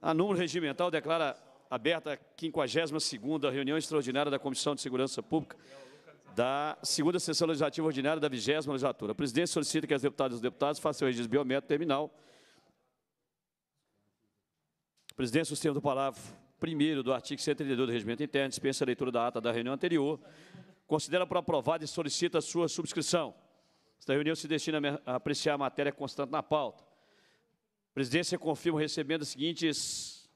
A número regimental declara aberta a 52ª reunião extraordinária da Comissão de Segurança Pública da segunda sessão legislativa ordinária da 20 legislatura. A presidência solicita que as deputadas e os deputados façam o registro biométrico terminal. Presidente, o senhor a palavra. Primeiro do artigo 132 do Regimento Interno, dispensa a leitura da ata da reunião anterior, considera por aprovada e solicita a sua subscrição. Esta reunião se destina a apreciar a matéria constante na pauta. A presidência confirma recebendo os seguintes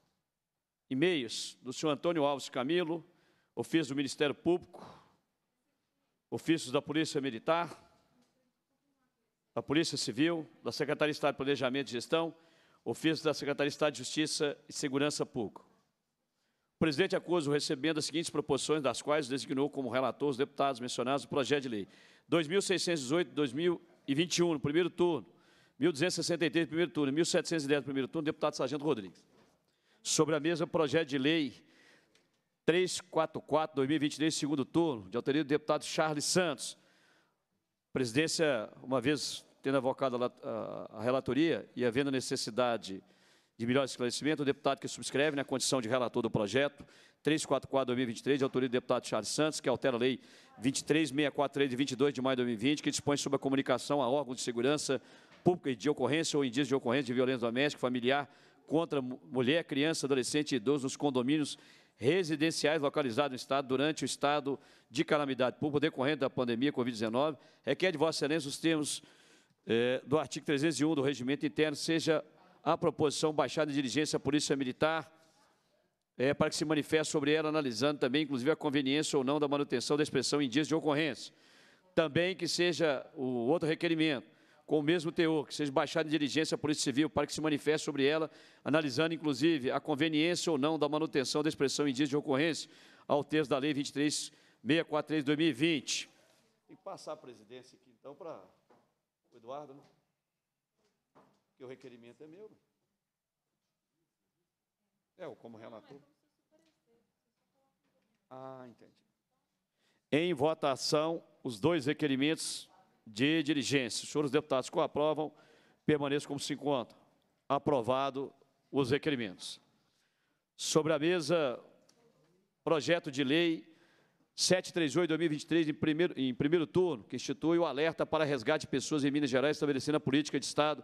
e-mails do senhor Antônio Alves Camilo, ofício do Ministério Público, ofícios da Polícia Militar, da Polícia Civil, da Secretaria de Estado de Planejamento e Gestão, ofício da Secretaria de Estado de Justiça e Segurança Pública presidente acusa recebendo as seguintes proposições, das quais designou como relator os deputados mencionados no projeto de lei 2.618, 2021, no primeiro turno, 1.263 primeiro turno, 1.710 primeiro turno, deputado Sargento Rodrigues. Sobre a mesma, projeto de lei 344, 2023, segundo turno, de autoria do deputado Charles Santos. Presidência, uma vez tendo avocado a, a, a relatoria e havendo necessidade de melhor esclarecimento, o deputado que subscreve na né, condição de relator do projeto 344-2023, de autoria do deputado Charles Santos, que altera a lei 23.643, de 22 de maio de 2020, que dispõe sobre a comunicação a órgãos de segurança pública de ocorrência ou indícios de ocorrência de violência doméstica familiar contra mulher, criança, adolescente e idoso nos condomínios residenciais localizados no Estado durante o estado de calamidade pública decorrente da pandemia Covid-19, requer de Vossa Excelência os termos eh, do artigo 301 do Regimento Interno seja a proposição baixada de diligência à Polícia Militar, é, para que se manifeste sobre ela, analisando também, inclusive, a conveniência ou não da manutenção da expressão em dias de ocorrência. Também que seja o outro requerimento, com o mesmo teor, que seja baixada de diligência à Polícia Civil, para que se manifeste sobre ela, analisando, inclusive, a conveniência ou não da manutenção da expressão em dias de ocorrência, ao texto da Lei 23.643 de 2020. Tem que passar a presidência aqui, então, para o Eduardo, né? Porque o requerimento é meu. É, o como relator. Ah, entendi. Em votação, os dois requerimentos de diligência. Os senhores deputados que o aprovam, permaneçam como se encontram. Aprovado os requerimentos. Sobre a mesa, projeto de lei 738-2023, em primeiro, em primeiro turno, que institui o alerta para resgate de pessoas em Minas Gerais, estabelecendo a política de Estado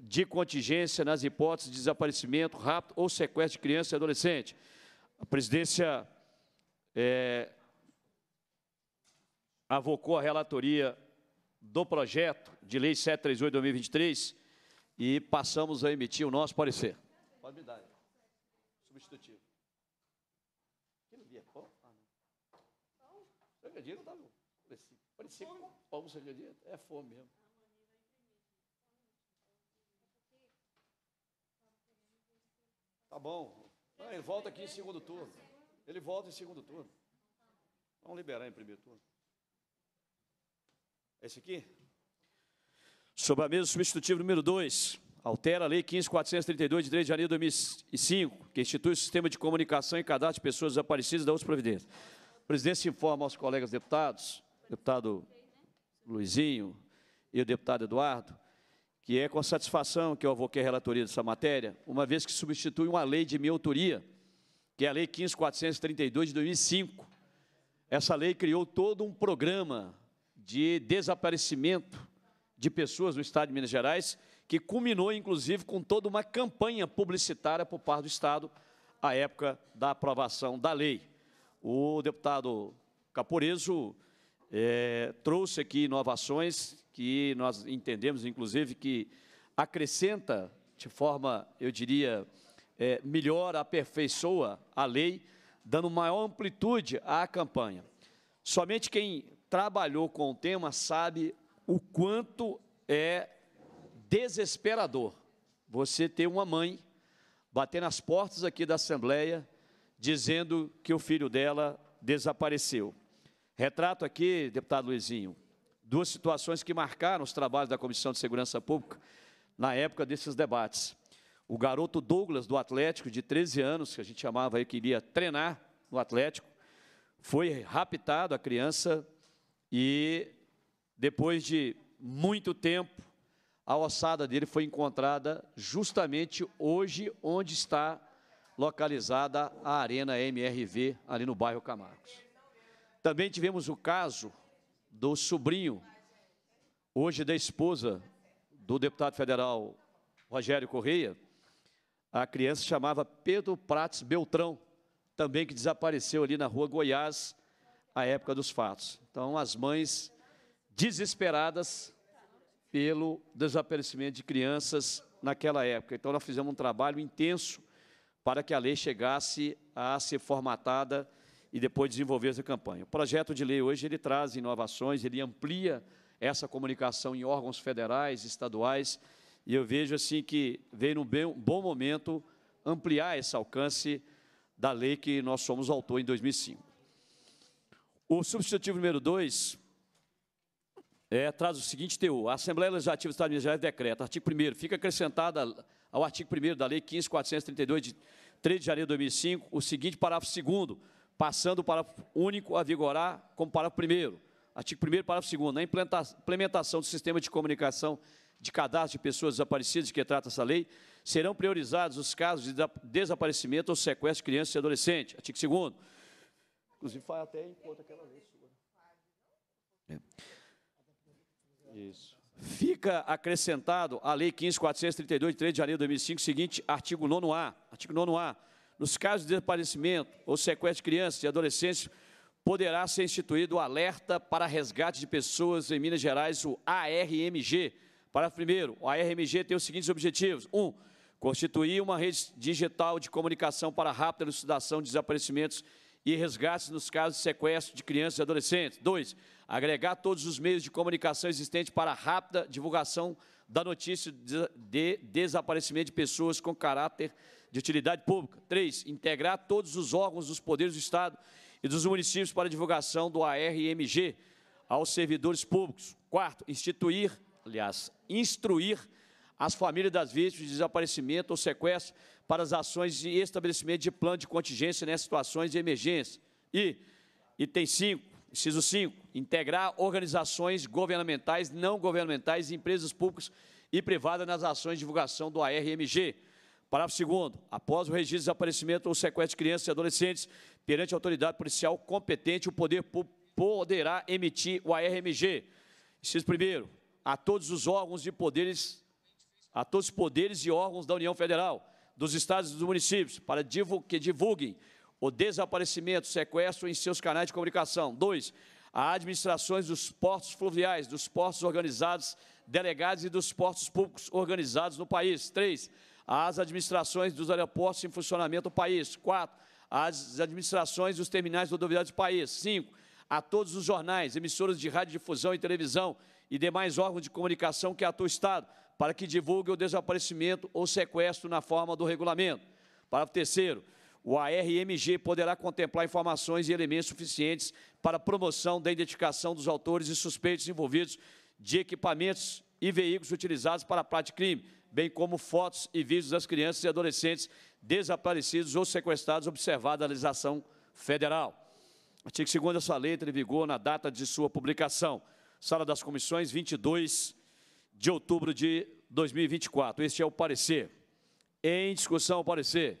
de contingência nas hipóteses de desaparecimento, rapto ou sequestro de criança e adolescente. A presidência é, avocou a relatoria do projeto de lei 738-2023 e passamos a emitir o nosso parecer. Pode me dar. Substitutivo. Aquele ali é pão? Ah, não. Pão? Cercadinho não estava. Parecia, parecia pão, cercadinho. É fome mesmo. Tá bom. Ele volta aqui em segundo turno. Ele volta em segundo turno. Vamos liberar em primeiro turno. É esse aqui? Sobre a mesa substitutivo número 2. Altera a Lei 15.432, de 3 de janeiro de 2005, que institui o sistema de comunicação e cadastro de pessoas desaparecidas da outra providência. presidente se informa aos colegas deputados, deputado Luizinho e o deputado Eduardo, e é com satisfação que eu avoquei a relatoria dessa matéria, uma vez que substitui uma lei de minha autoria, que é a Lei 15.432 de 2005. Essa lei criou todo um programa de desaparecimento de pessoas no Estado de Minas Gerais, que culminou, inclusive, com toda uma campanha publicitária por parte do Estado à época da aprovação da lei. O deputado Caporeso é, trouxe aqui inovações que nós entendemos, inclusive, que acrescenta de forma, eu diria, é, melhora, aperfeiçoa a lei, dando maior amplitude à campanha. Somente quem trabalhou com o tema sabe o quanto é desesperador você ter uma mãe batendo as portas aqui da Assembleia dizendo que o filho dela desapareceu. Retrato aqui, deputado Luizinho, duas situações que marcaram os trabalhos da Comissão de Segurança Pública na época desses debates. O garoto Douglas, do Atlético, de 13 anos, que a gente chamava aí que iria treinar no Atlético, foi raptado, a criança, e depois de muito tempo, a ossada dele foi encontrada justamente hoje onde está localizada a Arena MRV, ali no bairro Camargos. Também tivemos o caso do sobrinho, hoje é da esposa do deputado federal Rogério Correia, a criança chamava Pedro Prates Beltrão, também que desapareceu ali na rua Goiás, à época dos fatos. Então, as mães desesperadas pelo desaparecimento de crianças naquela época. Então, nós fizemos um trabalho intenso para que a lei chegasse a ser formatada e depois desenvolver essa campanha. O projeto de lei hoje ele traz inovações, ele amplia essa comunicação em órgãos federais, estaduais, e eu vejo assim que veio num bem, um bom momento ampliar esse alcance da lei que nós somos autor em 2005. O substitutivo número 2 é, traz o seguinte teu A Assembleia Legislativa do Estado de Minas Gerais decreta, artigo 1 fica acrescentada ao artigo 1 da Lei 15.432, de 3 de janeiro de 2005, o seguinte parágrafo 2 passando para o parágrafo único a vigorar como parágrafo primeiro. Artigo 1 parágrafo 2 Na implementação do sistema de comunicação de cadastro de pessoas desaparecidas de que trata essa lei, serão priorizados os casos de desaparecimento ou sequestro de crianças e adolescentes. Artigo 2 Inclusive, faz até enquanto aquela lei sua. Né? É. Isso. Fica acrescentado à Lei 15.432, de 3 de janeiro de 2005, seguinte, artigo 9A. Artigo 9A nos casos de desaparecimento ou sequestro de crianças e adolescentes, poderá ser instituído o alerta para resgate de pessoas em Minas Gerais, o ARMG. Para primeiro, o ARMG tem os seguintes objetivos. Um, constituir uma rede digital de comunicação para rápida elucidação de desaparecimentos e resgates nos casos de sequestro de crianças e adolescentes. Dois, agregar todos os meios de comunicação existentes para rápida divulgação da notícia de desaparecimento de pessoas com caráter de utilidade pública. Três, integrar todos os órgãos dos poderes do Estado e dos municípios para divulgação do ARMG aos servidores públicos. Quarto, instituir, aliás, instruir as famílias das vítimas de desaparecimento ou sequestro para as ações e estabelecimento de plano de contingência nessas situações de emergência. E, item 5, inciso 5, integrar organizações governamentais, não governamentais e empresas públicas e privadas nas ações de divulgação do ARMG. Parágrafo segundo, após o registro de desaparecimento ou sequestro de crianças e adolescentes, perante a autoridade policial competente, o poder poderá emitir o ARMG. Inciso primeiro, a todos os órgãos e poderes, a todos os poderes e órgãos da União Federal, dos estados e dos municípios, para que divulguem o desaparecimento, sequestro em seus canais de comunicação. Dois, a administrações dos portos fluviais, dos portos organizados, delegados e dos portos públicos organizados no país. Três, as administrações dos aeroportos em funcionamento do país. Quatro, as administrações dos terminais rodoviários do país. Cinco, a todos os jornais, emissoras de radiodifusão e televisão e demais órgãos de comunicação que atuam o Estado, para que divulguem o desaparecimento ou sequestro na forma do regulamento. Parágrafo terceiro, o ARMG poderá contemplar informações e elementos suficientes para a promoção da identificação dos autores e suspeitos envolvidos de equipamentos e veículos utilizados para a prática de crime, bem como fotos e vídeos das crianças e adolescentes desaparecidos ou sequestrados, observada a legislação federal. Artigo 2 dessa lei entra em vigor na data de sua publicação. Sala das Comissões, 22 de outubro de 2024. Este é o parecer. Em discussão, o parecer.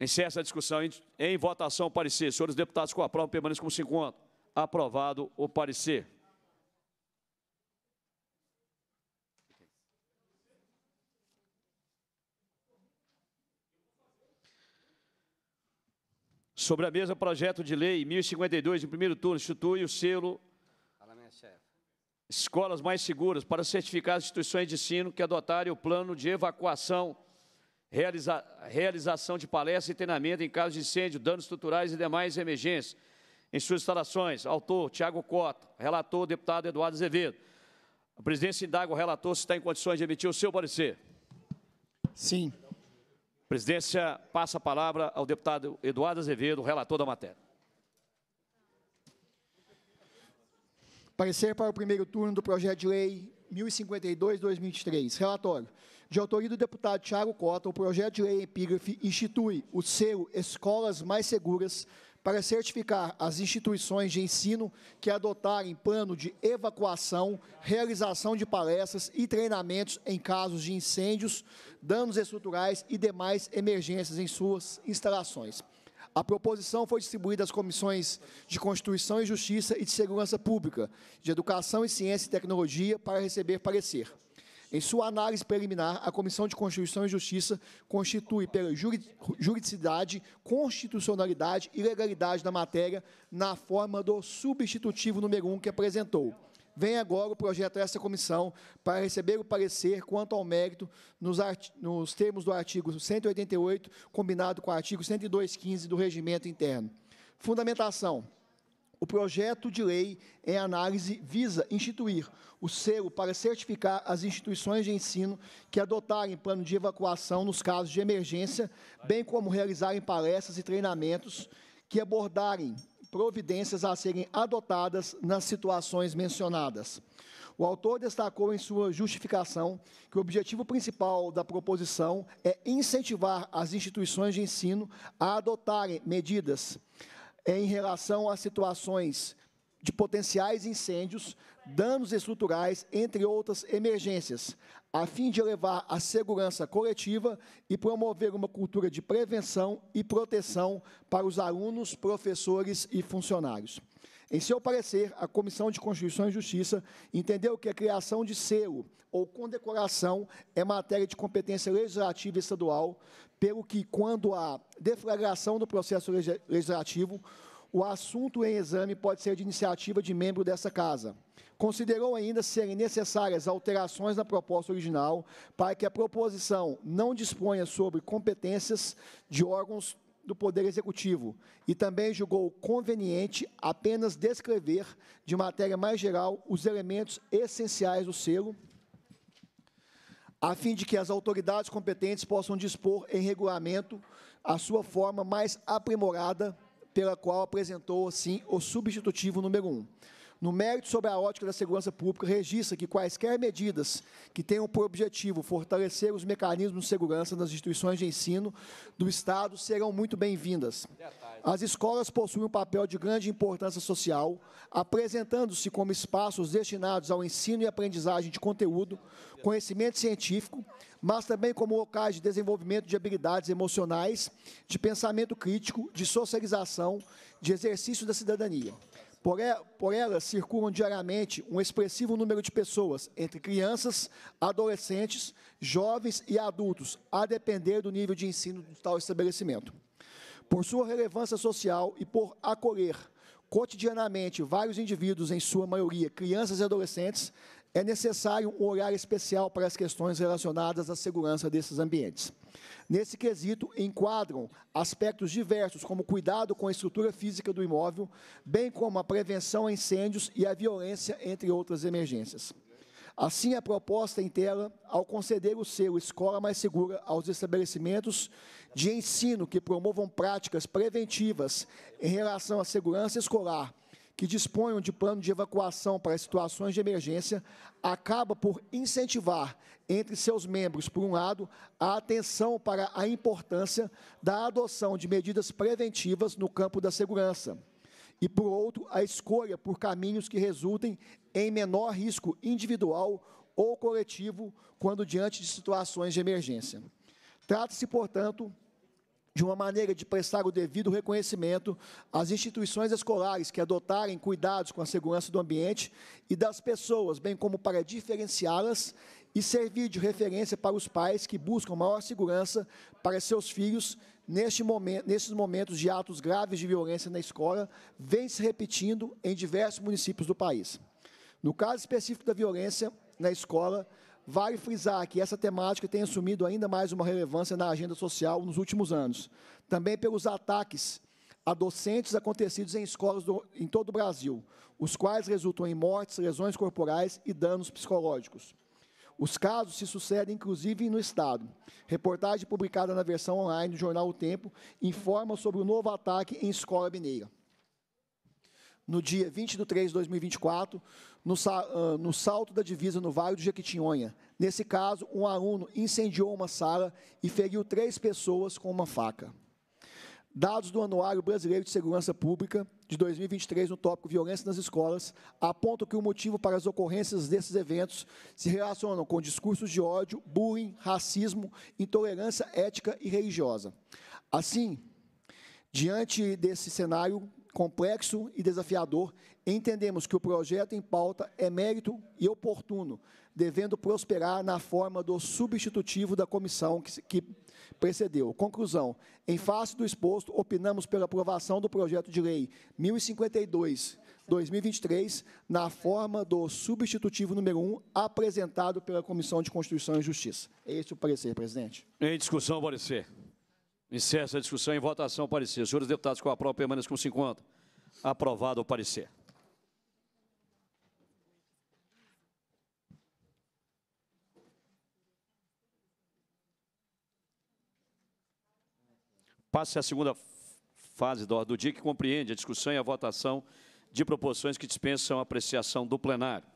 encerra a discussão. Em, em votação, o parecer. Senhores deputados, com a prova, permaneçam como se encontram. Aprovado o parecer. Sobre a mesa, projeto de lei 1052, em primeiro turno, institui o selo Escolas Mais Seguras para certificar as instituições de ensino que adotarem o plano de evacuação, realiza, realização de palestra e treinamento em caso de incêndio, danos estruturais e demais emergências em suas instalações. Autor, Tiago Cota. Relator, deputado Eduardo Azevedo. A presidência indaga o relator se está em condições de emitir o seu parecer. Sim. Presidência, passa a palavra ao deputado Eduardo Azevedo, relator da matéria. Parecer para o primeiro turno do projeto de lei 1052-2023. Relatório. De autoria do deputado Tiago Cota, o projeto de lei epígrafe institui o selo Escolas Mais Seguras para certificar as instituições de ensino que adotarem plano de evacuação, realização de palestras e treinamentos em casos de incêndios, danos estruturais e demais emergências em suas instalações. A proposição foi distribuída às comissões de Constituição e Justiça e de Segurança Pública, de Educação e Ciência e Tecnologia para receber parecer. Em sua análise preliminar, a Comissão de Constituição e Justiça constitui pela juridicidade, constitucionalidade e legalidade da matéria na forma do substitutivo número 1 um que apresentou. Vem agora o projeto desta comissão para receber o parecer quanto ao mérito nos, nos termos do artigo 188, combinado com o artigo 102.15 do Regimento Interno. Fundamentação. O projeto de lei em análise visa instituir o selo para certificar as instituições de ensino que adotarem plano de evacuação nos casos de emergência, bem como realizarem palestras e treinamentos que abordarem providências a serem adotadas nas situações mencionadas. O autor destacou em sua justificação que o objetivo principal da proposição é incentivar as instituições de ensino a adotarem medidas é em relação a situações de potenciais incêndios, danos estruturais, entre outras emergências, a fim de elevar a segurança coletiva e promover uma cultura de prevenção e proteção para os alunos, professores e funcionários. Em seu parecer, a Comissão de Constituição e Justiça entendeu que a criação de selo ou condecoração é matéria de competência legislativa estadual, pelo que, quando a deflagração do processo legislativo, o assunto em exame pode ser de iniciativa de membro dessa casa. Considerou ainda serem necessárias alterações na proposta original para que a proposição não disponha sobre competências de órgãos do Poder Executivo e também julgou conveniente apenas descrever, de matéria mais geral, os elementos essenciais do selo a fim de que as autoridades competentes possam dispor em regulamento a sua forma mais aprimorada, pela qual apresentou, assim, o substitutivo número 1. Um. No mérito sobre a ótica da segurança pública, registra que quaisquer medidas que tenham por objetivo fortalecer os mecanismos de segurança nas instituições de ensino do Estado serão muito bem-vindas. As escolas possuem um papel de grande importância social, apresentando-se como espaços destinados ao ensino e aprendizagem de conteúdo, conhecimento científico, mas também como locais de desenvolvimento de habilidades emocionais, de pensamento crítico, de socialização, de exercício da cidadania. Por, elas circulam diariamente um expressivo número de pessoas, entre crianças, adolescentes, jovens e adultos, a depender do nível de ensino de tal estabelecimento. Por sua relevância social e por acolher cotidianamente vários indivíduos, em sua maioria crianças e adolescentes, é necessário um olhar especial para as questões relacionadas à segurança desses ambientes. Nesse quesito, enquadram aspectos diversos, como cuidado com a estrutura física do imóvel, bem como a prevenção a incêndios e a violência, entre outras emergências. Assim, a proposta em tela, ao conceder o selo Escola Mais Segura aos estabelecimentos de ensino que promovam práticas preventivas em relação à segurança escolar, que disponham de plano de evacuação para situações de emergência, acaba por incentivar entre seus membros, por um lado, a atenção para a importância da adoção de medidas preventivas no campo da segurança, e, por outro, a escolha por caminhos que resultem em menor risco individual ou coletivo quando diante de situações de emergência. Trata-se, portanto, de uma maneira de prestar o devido reconhecimento às instituições escolares que adotarem cuidados com a segurança do ambiente e das pessoas, bem como para diferenciá-las e servir de referência para os pais que buscam maior segurança para seus filhos neste momento, nesses momentos de atos graves de violência na escola, vem se repetindo em diversos municípios do país. No caso específico da violência na escola, vale frisar que essa temática tem assumido ainda mais uma relevância na agenda social nos últimos anos, também pelos ataques a docentes acontecidos em escolas do, em todo o Brasil, os quais resultam em mortes, lesões corporais e danos psicológicos. Os casos se sucedem, inclusive, no Estado. Reportagem publicada na versão online do jornal O Tempo informa sobre o novo ataque em escola mineira no dia 20 de 3 de 2024, no, ah, no salto da divisa no Vale do Jequitinhonha. Nesse caso, um aluno incendiou uma sala e feriu três pessoas com uma faca. Dados do Anuário Brasileiro de Segurança Pública de 2023 no tópico Violência nas Escolas apontam que o motivo para as ocorrências desses eventos se relacionam com discursos de ódio, bullying, racismo, intolerância ética e religiosa. Assim, diante desse cenário, complexo e desafiador, entendemos que o projeto em pauta é mérito e oportuno, devendo prosperar na forma do substitutivo da comissão que, que precedeu. Conclusão: em face do exposto, opinamos pela aprovação do projeto de lei 1052. 2023, na forma do substitutivo número 1, apresentado pela Comissão de Constituição e Justiça. Este é o parecer, presidente. Em discussão, parecer. Encerra essa discussão em votação parecer. Senhores deputados, com a prova permanece com 50. Aprovado o parecer. Passe à segunda fase da ordem do dia, que compreende a discussão e a votação de proposições que dispensam a apreciação do plenário.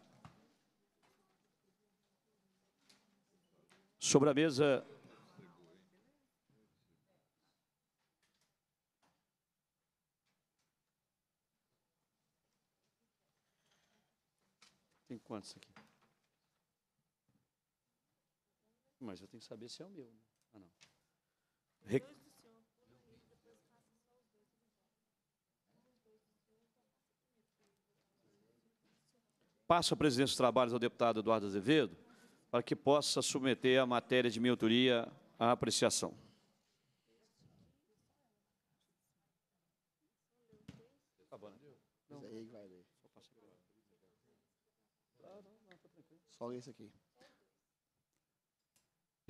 Sobre a mesa, quantos aqui? Mas eu tenho que saber se é o meu. Né? Ah, não. Re... Passo a presidência dos trabalhos ao deputado Eduardo Azevedo para que possa submeter a matéria de minha autoria à apreciação. Só esse aqui.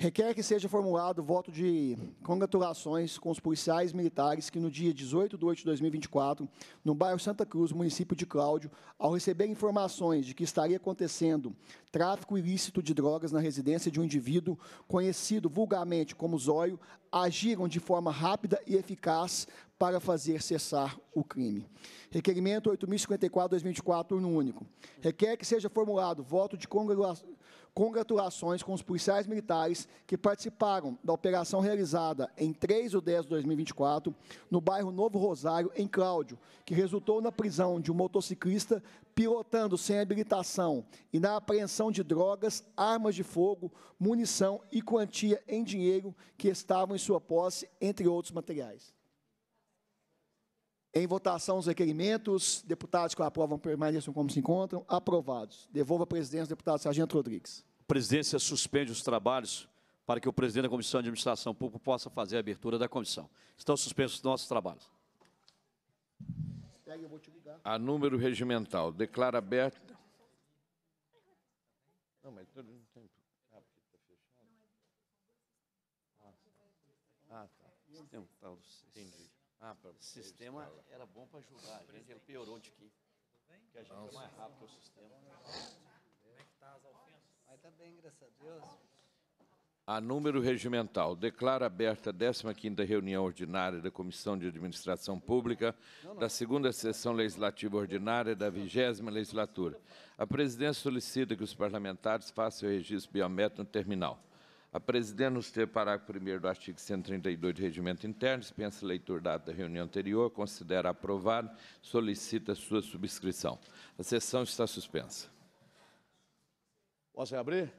Requer que seja formulado voto de congratulações com os policiais militares que, no dia 18 de 8 de 2024, no bairro Santa Cruz, município de Cláudio, ao receber informações de que estaria acontecendo tráfico ilícito de drogas na residência de um indivíduo conhecido vulgarmente como Zóio, agiram de forma rápida e eficaz para fazer cessar o crime. Requerimento 8.054-2024, turno único. Requer que seja formulado voto de congratulações congratulações com os policiais militares que participaram da operação realizada em 3 de 10 de 2024, no bairro Novo Rosário, em Cláudio, que resultou na prisão de um motociclista pilotando sem habilitação e na apreensão de drogas, armas de fogo, munição e quantia em dinheiro que estavam em sua posse, entre outros materiais. Em votação os requerimentos, deputados que aprovam permaneçam como se encontram. Aprovados. Devolva a presidência ao deputado Sargento Rodrigues. A presidência suspende os trabalhos para que o presidente da Comissão de Administração Pública possa fazer a abertura da comissão. Estão suspensos os nossos trabalhos. A número regimental. Declara aberta. Não, mas todo tem. Ah, porque está fechado. Ah, tá. Tem um tal. Entendi. Ah, pra... o sistema era bom para julgar, a gente ele piorou de aqui. que a gente é mais rápido que o sistema. Como é que tá as ofensas? Aí tá bem, graças a Deus. A número regimental. Declara aberta a 15ª reunião ordinária da Comissão de Administração Pública da segunda sessão legislativa ordinária da 20 legislatura. A presidência solicita que os parlamentares façam o registro biométrico no terminal. A presidente, nos termos do parágrafo 1 do artigo 132 do Regimento Interno, dispensa a leitura da data da reunião anterior, considera aprovado, solicita sua subscrição. A sessão está suspensa. Posso abrir?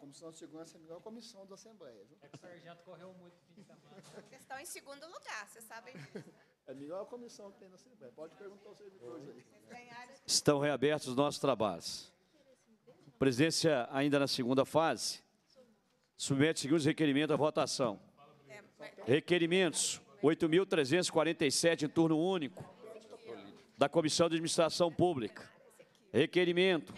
comissão de segurança é a melhor comissão da Assembleia. Viu? É que o sargento correu muito fim de semana. Vocês estão em segundo lugar, vocês sabem disso. É a melhor comissão que tem na Assembleia. Pode perguntar aos servidores aí. Estão reabertos os nossos trabalhos. presidência, ainda na segunda fase, submete seguinte requerimento à votação. Requerimentos 8.347 em turno único da Comissão de Administração Pública. Requerimento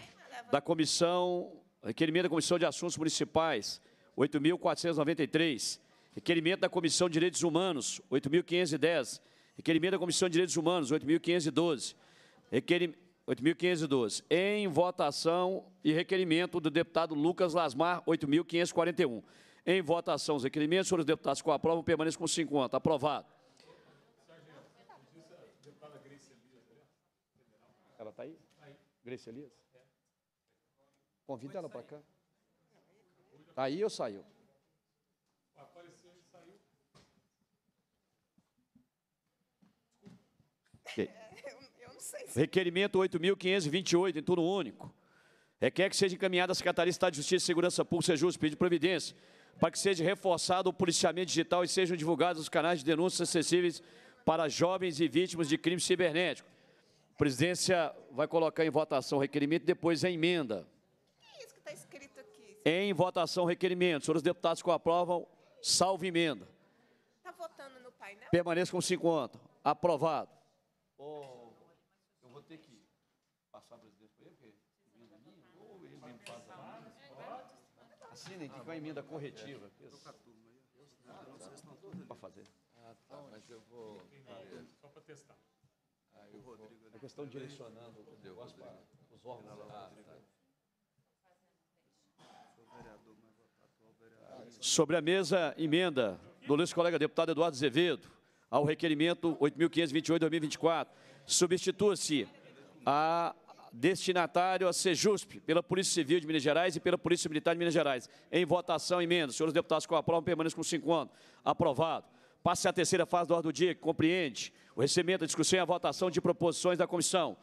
da Comissão, requerimento da Comissão de Assuntos Municipais 8.493. Requerimento da Comissão de Direitos Humanos 8.510. Requerimento da Comissão de Direitos Humanos, 8.512. Requerim... 8.512. Em votação e requerimento do deputado Lucas Lasmar, 8.541. Em votação os requerimentos, senhores deputados com aprovam, permaneçam com 50. Aprovado. Ela está aí? Grace Elias? Convida ela para cá. Tá aí eu Saiu. Requerimento 8.528, em turno único. Requer que seja encaminhada à Secretaria de Estado de Justiça e Segurança Pública, Justiça, pedido de providência, para que seja reforçado o policiamento digital e sejam divulgados os canais de denúncias acessíveis para jovens e vítimas de crime cibernético. A presidência vai colocar em votação o requerimento, depois a emenda. É isso que está escrito aqui. Em votação o requerimento. Senhores deputados que aprovam, salvo emenda. Está votando no painel? Permaneça com 50. Aprovado. Oh. assinem, que com a emenda corretiva. Isso. É. Né? Para fazer. Ah, tá, mas eu vou. Só para testar. Ah, eu vou... A né? questão direcionando o negócio para os órgãos. Ah, tá. ah Sobre a mesa, emenda do nosso colega deputado Eduardo Azevedo ao requerimento 8.528-2024. Substitua-se a destinatário a SEJUSP, pela Polícia Civil de Minas Gerais e pela Polícia Militar de Minas Gerais. Em votação, emenda. Senhores deputados que aprovam, permaneçam com cinco anos. Aprovado. Passe à terceira fase da ordem do dia, que compreende o recebimento, a discussão e a votação de proposições da comissão.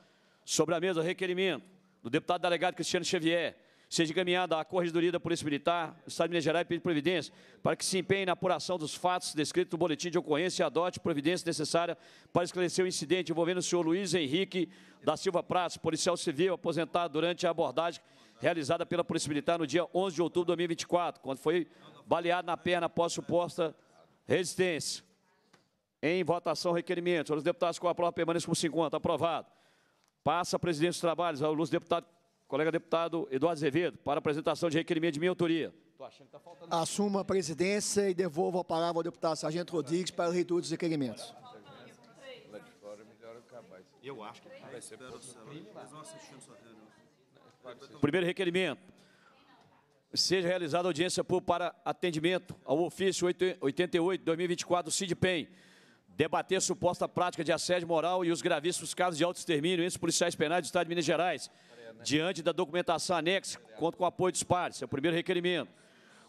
Sobre a mesa, requerimento do deputado delegado Cristiano Xavier, seja encaminhada à Corregedoria da Polícia Militar, Estado de Minas Gerais e pede providência para que se empenhe na apuração dos fatos descritos no boletim de ocorrência e adote providência necessária para esclarecer o incidente envolvendo o senhor Luiz Henrique da Silva Pratos, policial civil aposentado durante a abordagem realizada pela Polícia Militar no dia 11 de outubro de 2024, quando foi baleado na perna após suposta resistência. Em votação, requerimento. Os deputados com a prova permaneçam com 50. Aprovado. Passa a presidência dos trabalhos ao ilustre deputado Colega deputado Eduardo Azevedo, para apresentação de requerimento de minha autoria. Tá Assuma a presidência e devolva a palavra ao deputado Sargento Rodrigues para o reitor dos requerimentos. Primeiro requerimento. Seja realizada audiência para atendimento ao ofício 88-2024 do CIDPEN, debater suposta prática de assédio moral e os gravíssimos casos de autoextermínio entre os policiais penais do Estado de Minas Gerais. É, né? diante da documentação anexa, conto com o apoio dos pares. É o primeiro requerimento.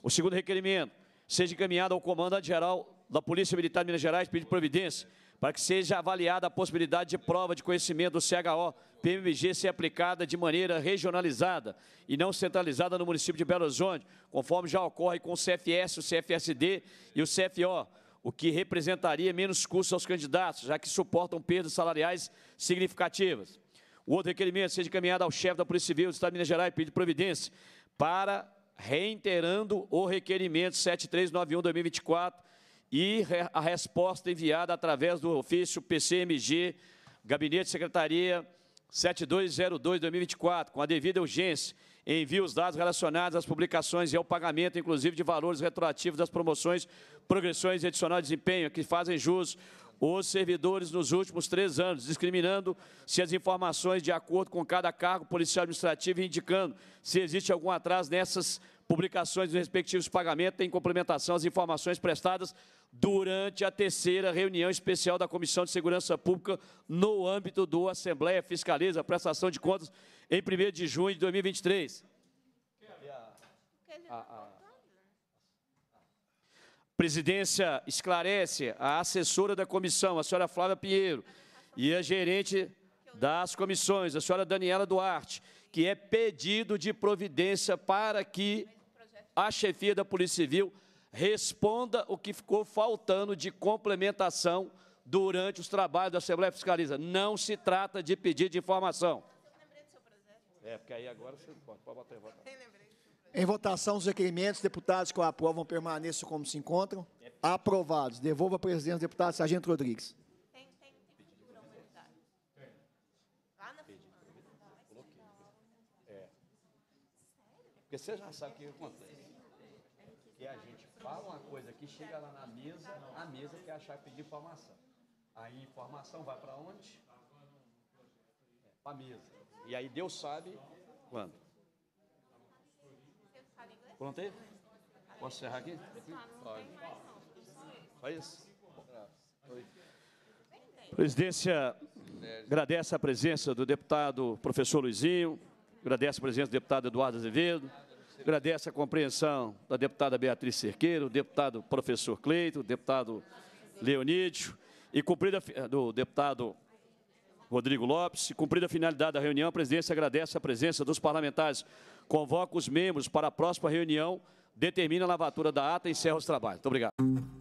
O segundo requerimento, seja encaminhado ao comando-geral da Polícia Militar de Minas Gerais, pedir providência, para que seja avaliada a possibilidade de prova de conhecimento do CHO PMG ser aplicada de maneira regionalizada e não centralizada no município de Belo Horizonte, conforme já ocorre com o CFS, o CFSD e o CFO, o que representaria menos custos aos candidatos, já que suportam perdas salariais significativas. O outro requerimento seja encaminhado ao chefe da Polícia Civil do Estado de Minas Gerais, pedido providência, para reiterando o requerimento 7391-2024 e a resposta enviada através do ofício PCMG, Gabinete Secretaria 7202-2024, com a devida urgência, envia os dados relacionados às publicações e ao pagamento, inclusive de valores retroativos das promoções, progressões e adicional de desempenho, que fazem jus os servidores nos últimos três anos, discriminando-se as informações de acordo com cada cargo policial administrativo e indicando se existe algum atraso nessas publicações dos respectivos pagamentos em complementação às informações prestadas durante a terceira reunião especial da Comissão de Segurança Pública no âmbito do Assembleia Fiscaliza a prestação de contas em 1 de junho de 2023. A, a, ah, ah presidência esclarece a assessora da comissão, a senhora Flávia Pinheiro, e a gerente das comissões, a senhora Daniela Duarte, que é pedido de providência para que a chefia da Polícia Civil responda o que ficou faltando de complementação durante os trabalhos da Assembleia Fiscaliza. Não se trata de pedido de informação. É, porque aí agora você pode, pode botar em votação. Em votação os requerimentos, deputados que o aprovam permaneçam como se encontram. Aprovados. Devolva a presidência deputado Sargento Rodrigues. Porque você já sabe o que acontece. Que a gente fala uma coisa aqui, chega lá na mesa, a mesa quer achar e pedir informação. Aí informação vai para onde? para a mesa. E aí Deus sabe quando. Pronto aí? Posso encerrar aqui? Pode. Só isso? Oi. Presidência, agradece a presença do deputado professor Luizinho, agradece a presença do deputado Eduardo Azevedo, agradece a compreensão da deputada Beatriz Cerqueiro, do deputado professor Cleito, do deputado Leonídio, e cumprida eh, do deputado Rodrigo Lopes, e cumprida a finalidade da reunião, a presidência agradece a presença dos parlamentares Convoca os membros para a próxima reunião, determina a lavatura da ata e encerra os trabalhos. Muito obrigado.